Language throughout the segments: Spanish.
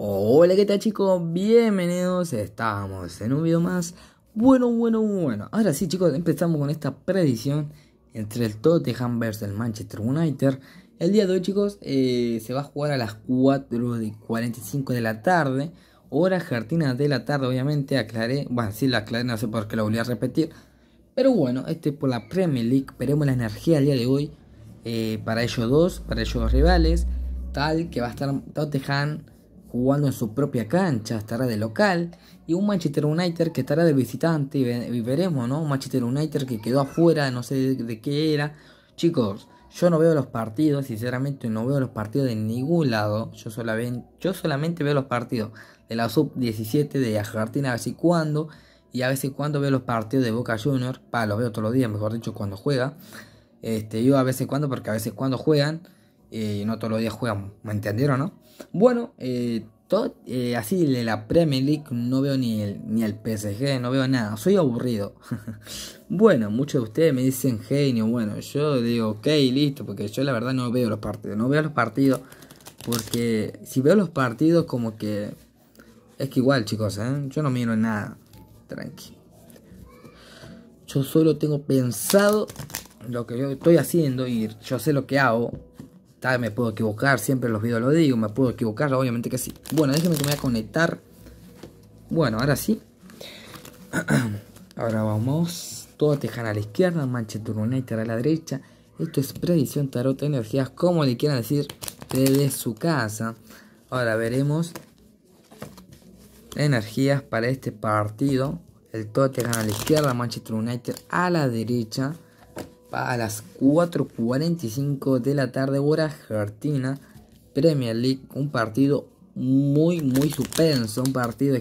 Hola, ¿qué tal chicos? Bienvenidos, estamos en un video más. Bueno, bueno, bueno. Ahora sí chicos, empezamos con esta predicción entre el Tottenham versus el Manchester United. El día de hoy chicos eh, se va a jugar a las 4 y 45 de la tarde. Hora Jardina de la tarde, obviamente, aclaré. Bueno, sí, la aclaré, no sé por qué lo volví a repetir. Pero bueno, este es por la Premier League. Veremos la energía el día de hoy eh, para ellos dos, para ellos dos rivales. Tal que va a estar Tottenham jugando en su propia cancha, estará de local, y un Manchester United que estará de visitante, y, veremos, ¿no? Un Manchester United que quedó afuera, no sé de, qué era. Chicos, yo no veo los partidos, sinceramente no veo los partidos de ningún lado, yo solamente, yo solamente veo los partidos de la sub-17 de Argentina a veces cuando, y a veces cuando veo los partidos de Boca Juniors, para los veo todos los días, mejor dicho, cuando juega. Este, yo a veces cuando, porque a veces cuando juegan y eh, no todos los días juegan ¿me entendieron, no? Bueno, eh, eh, así de la Premier League no veo ni el, ni el PSG, no veo nada, soy aburrido. bueno, muchos de ustedes me dicen genio, bueno, yo digo ok, listo, porque yo la verdad no veo los partidos, no veo los partidos, porque si veo los partidos como que... Es que igual chicos, yo no miro nada, tranqui. Yo solo tengo pensado lo que yo estoy haciendo y yo sé lo que hago Tal, me puedo equivocar, siempre los videos lo digo, me puedo equivocar, obviamente que sí. Bueno, déjenme que me voy a conectar. Bueno, ahora sí. Ahora vamos. Todo Tejan a la izquierda, Manchester United a la derecha. Esto es predicción tarot de energías, como le quieran decir, desde su casa. Ahora veremos energías para este partido. El Tottenham a la izquierda, Manchester United a la derecha a las 4.45 de la tarde hora argentina, Premier League, un partido muy, muy suspenso, un partido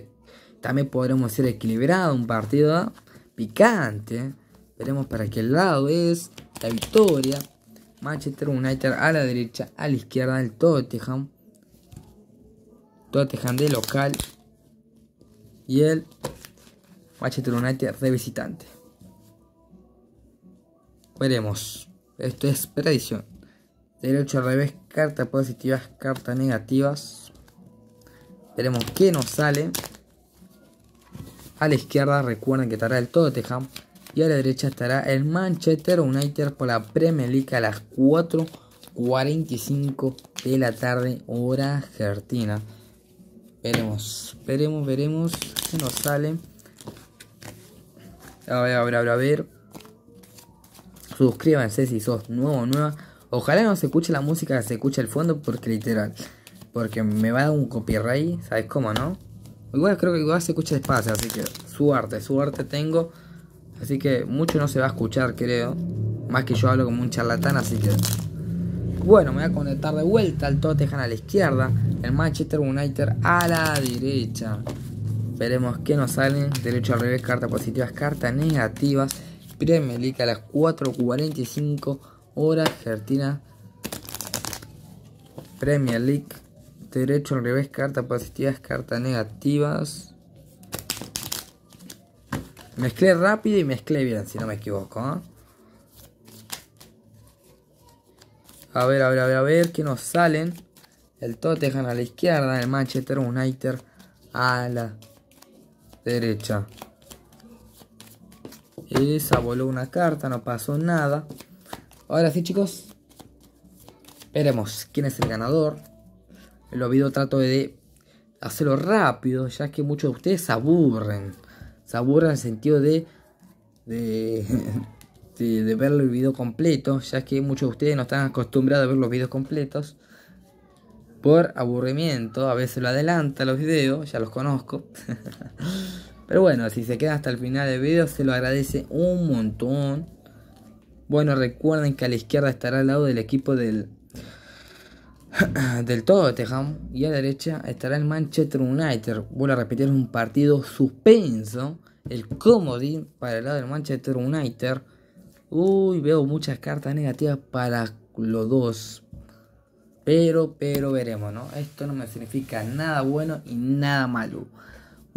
también podremos ser equilibrado, un partido ¿ah? picante. ¿eh? Veremos para qué lado es la victoria. Manchester United a la derecha, a la izquierda el Tottenham. Tottenham de local y el Manchester United de visitante. Veremos. Esto es predicción. Derecho al revés, cartas positivas, cartas negativas. Veremos qué nos sale. A la izquierda recuerden que estará el todo Tottenham. Y a la derecha estará el Manchester United por la Premier League a las 4.45 de la tarde, hora argentina. Veremos, veremos, veremos qué nos sale. a ver, a ver. A ver. Suscríbanse si sos nuevo o nueva. Ojalá no se escuche la música, se escuche el fondo, porque literal. Porque me va a dar un copyright, ¿sabes cómo, no? Igual creo que igual se escucha despacio, así que suerte, suerte tengo. Así que mucho no se va a escuchar, creo. Más que yo hablo como un charlatán, así que. Bueno, me voy a conectar de vuelta al Tottenham a la izquierda, el Manchester United a la derecha. Veremos qué nos salen. Derecho al revés, cartas positivas, cartas negativas. Premier League a las 4.45 horas. Argentina Premier League. Derecho al revés, cartas positivas, cartas negativas. Mezclé rápido y mezclé bien, si no me equivoco. ¿ah? A ver, a ver, a ver, a ver, que nos salen. El Tottenham a la izquierda, el Manchester United a la derecha. Esa voló una carta, no pasó nada. Ahora sí, chicos. esperemos quién es el ganador. El video trato de hacerlo rápido, ya que muchos de ustedes se aburren. Se aburren en el sentido de, de, ver el video completo, ya que muchos de ustedes no están acostumbrados a ver los videos completos. Por aburrimiento, a veces lo adelanta los videos, ya los conozco. Pero bueno, si se queda hasta el final del video, se lo agradece un montón. Bueno, recuerden que a la izquierda estará al lado del equipo del, del todo Tejam. Y a la derecha estará el Manchester United. Vuelvo a repetir, es un partido suspenso. El comodín para el lado del Manchester United. Uy, veo muchas cartas negativas para los dos. Pero, pero veremos, ¿no? Esto no me significa nada bueno y nada malo.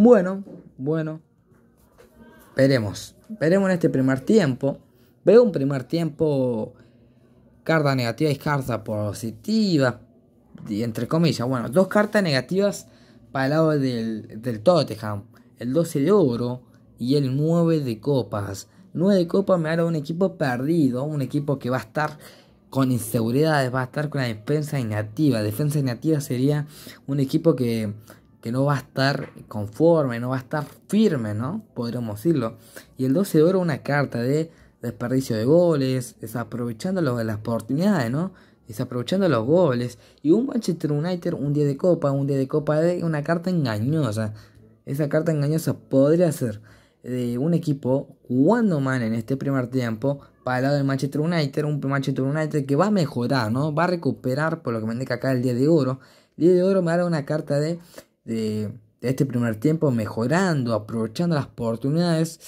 Bueno, bueno. Veremos. Veremos en este primer tiempo. Veo un primer tiempo. Carta negativa y carta positiva. Entre comillas. Bueno, dos cartas negativas para el lado del, del Tottenham. El 12 de oro y el 9 de copas. 9 de copas me hará un equipo perdido. Un equipo que va a estar con inseguridades. Va a estar con la defensa negativa. Defensa negativa sería un equipo que que no va a estar conforme, no va a estar firme, ¿no? Podríamos decirlo. Y el 12 de oro una carta de desperdicio de goles, desaprovechando los, las oportunidades, ¿no? Desaprovechando los goles. Y un Manchester United, un día de copa, un día de copa de una carta engañosa. Esa carta engañosa podría ser de un equipo cuando mal en este primer tiempo para el lado del Manchester United, un Manchester United que va a mejorar, ¿no? Va a recuperar, por lo que me indica acá, el día de oro. El día de oro me da una carta de de, este primer tiempo mejorando, aprovechando las oportunidades.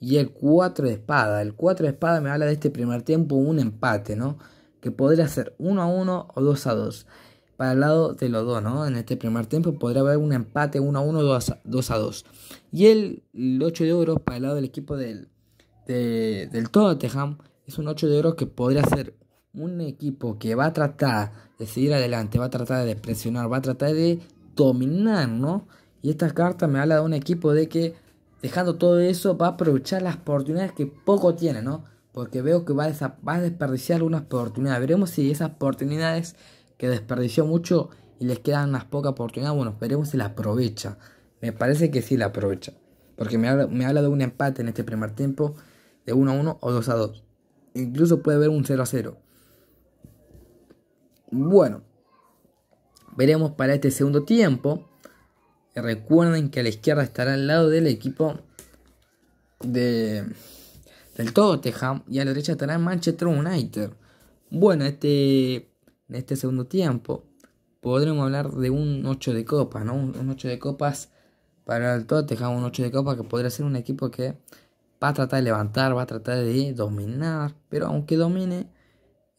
Y el 4 de espada. El 4 de espada me habla de este primer tiempo un empate, ¿no? Que podría ser 1 a 1 o 2 a 2. Para el lado de los dos, ¿no? En este primer tiempo podría haber un empate 1 a 1 o 2. A 2. Y el, 8 de oro para el lado del equipo del, de, del Tottenham es un 8 de oro que podría ser un equipo que va a tratar de seguir adelante, va a tratar de presionar, va a tratar de dominar, ¿no? Y esta carta me habla de un equipo de que dejando todo eso va a aprovechar las oportunidades que poco tiene, ¿no? Porque veo que va a, desperdiciar algunas oportunidades. Veremos si esas oportunidades que desperdició mucho y les quedan unas pocas oportunidades, bueno, veremos si la aprovecha. Me parece que sí la aprovecha. Porque me me habla de un empate en este primer tiempo de 1 a 1 o 2 a 2. Incluso puede haber un 0 a 0. Bueno, veremos para este segundo tiempo. Recuerden que a la izquierda estará al lado del equipo de, del Tottenham y a la derecha estará el Manchester United. Bueno, este, en este segundo tiempo podremos hablar de un 8 de copas, ¿no? Un, un 8 de copas para el Tottenham, un 8 de copas que podría ser un equipo que va a tratar de levantar, va a tratar de dominar, pero aunque domine,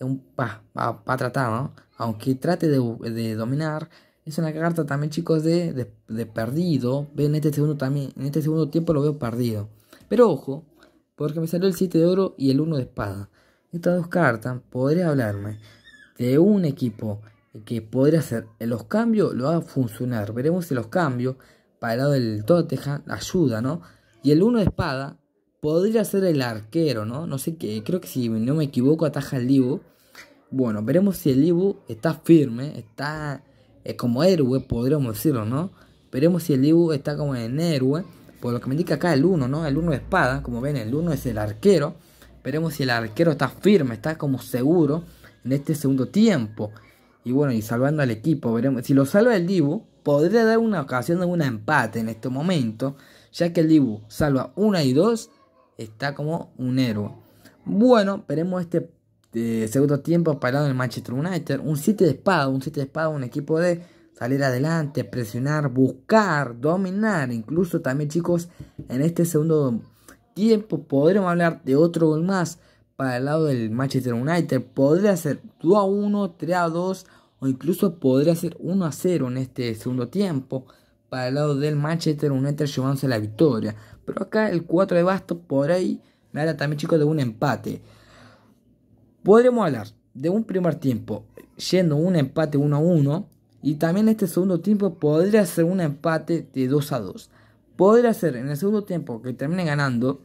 un, pa pa tratar, ¿no? Aunque trate de, dominar, es una carta también, chicos, de, de, perdido. ven este, segundo también, en este segundo tiempo lo veo perdido. Pero ojo, porque me salió el 7 de oro y el 1 de espada. Estas dos cartas podría hablarme de un equipo que podría hacer los cambios, lo va a funcionar. Veremos si los cambios para el lado del la ayuda, ¿no? Y el 1 de espada podría ser el arquero, ¿no? No sé qué, creo que si no me equivoco ataja el Dibu. Bueno, veremos si el Dibu está firme, está eh, como héroe, podríamos decirlo, ¿no? Veremos si el Dibu está como en héroe, por lo que me indica acá el 1, ¿no? El 1 de espada, como ven, el 1 es el arquero. Veremos si el arquero está firme, está como seguro en este segundo tiempo. Y bueno, y salvando al equipo, veremos. Si lo salva el Dibu, podría dar una ocasión de un empate en este momento, ya que el Dibu salva una y dos está como un héroe. Bueno, veremos este eh, segundo tiempo Para el lado del Manchester United. Un 7 de espada, un 7 de espada, un equipo de salir adelante, presionar, buscar, dominar. Incluso también chicos, en este segundo tiempo podremos hablar de otro gol más para el lado del Manchester United. Podría ser 2 a 1, 3 a 2 o incluso podría ser 1 a 0 en este segundo tiempo para el lado del Manchester United llevándose la victoria. Pero acá el 4 de basto, por ahí me habla también, chicos, de un empate. Podremos hablar de un primer tiempo yendo un empate 1 a 1. Y también este segundo tiempo podría ser un empate de 2 a 2. Podría ser en el segundo tiempo que termine ganando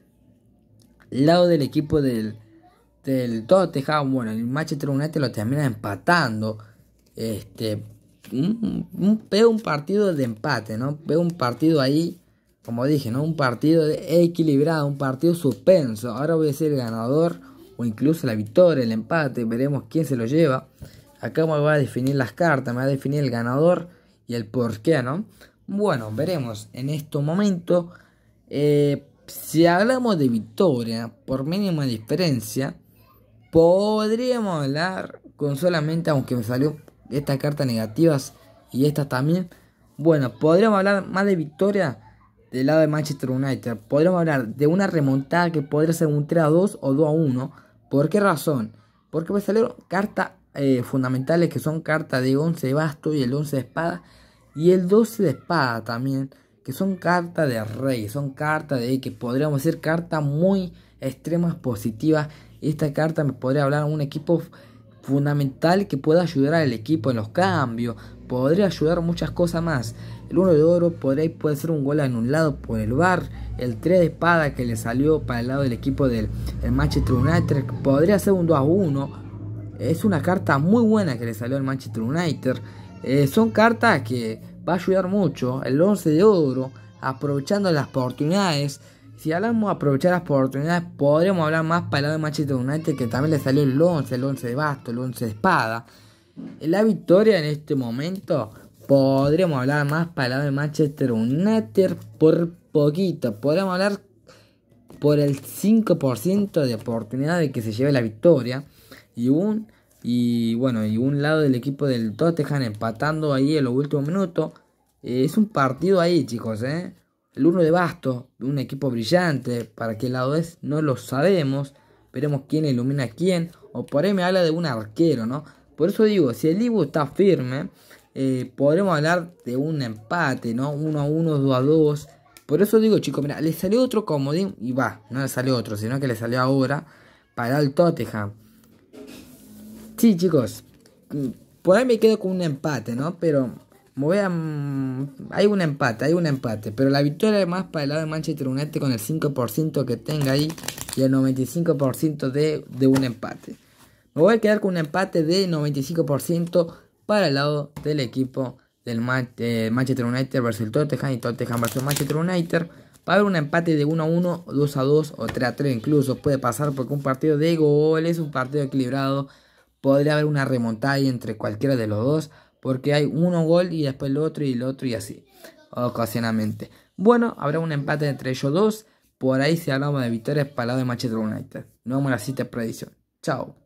lado del equipo del, del tejado, Bueno, el Manchester United lo termina empatando. Este, veo un partido de empate, ¿no? Veo un partido ahí como dije, ¿no? Un partido equilibrado, un partido suspenso. Ahora voy a decir el ganador o incluso la victoria, el empate. Veremos quién se lo lleva. Acá me va a definir las cartas, me va a definir el ganador y el por qué, ¿no? Bueno, veremos en este momento. Eh, si hablamos de victoria por mínima diferencia, podríamos hablar con solamente, aunque me salió estas cartas negativas y esta también. Bueno, podríamos hablar más de victoria del lado de Manchester United. Podríamos hablar de una remontada que podría ser un 3 a 2 o 2 a 1. ¿Por qué razón? Porque me salieron cartas eh, fundamentales que son cartas de 11 de basto y el 11 de espada. Y el 12 de espada también. Que son cartas de rey. Son cartas de que podríamos ser cartas muy extremas positivas. Esta carta me podría hablar de un equipo fundamental que pueda ayudar al equipo en los cambios, podría ayudar muchas cosas más. El 1 de oro podría puede ser un gol anulado por el bar El 3 de espada que le salió para el lado del equipo del Manchester United podría ser un 2 a 1. Es una carta muy buena que le salió al Manchester United. Eh, son cartas que va a ayudar mucho. El 11 de oro, aprovechando las oportunidades. Si hablamos de aprovechar las oportunidades, podremos hablar más para el lado de Manchester United, que también le salió el 11, el 11 de basto, el 11 de espada. La victoria en este momento podríamos hablar más para lado de Manchester United por poquito. Podríamos hablar por el 5% de oportunidad de que se lleve la victoria. Y un y bueno, y un lado del equipo del Tottenham empatando ahí en los últimos minutos. Eh, es un partido ahí, chicos, ¿eh? El uno de Basto, un equipo brillante, para qué lado es, no lo sabemos. Veremos quién ilumina a quién. O por ahí me habla de un arquero, ¿no? Por eso digo, si el Ibu está firme, eh, podremos hablar de un empate, ¿no? 1 a 1, 2 a 2. Por eso digo, chicos, mira, le salió otro comodín y va, no le salió otro, sino que le salió ahora para el Tottenham. Sí, chicos, por ahí me quedo con un empate, ¿no? Pero me voy a... Mm, hay un empate, hay un empate. Pero la victoria es más para el lado de Manchester United con el 5% que tenga ahí y el 95% de un empate. Me voy a quedar con un empate de 95% para el lado del equipo del eh, Manchester United versus el Tottenham y Tottenham versus Manchester United. Va a haber un empate de 1 a 1, 2 a 2 o 3 a 3 incluso. Puede pasar porque un partido de goles, un partido equilibrado. Podría haber una remontada entre cualquiera de los dos. Porque hay uno gol y después el otro y el otro y así. Ocasionalmente. Bueno, habrá un empate entre ellos dos. Por ahí se hablamos de victorias para el lado de Manchester United. Nos vemos en la siguiente predicción. Chao.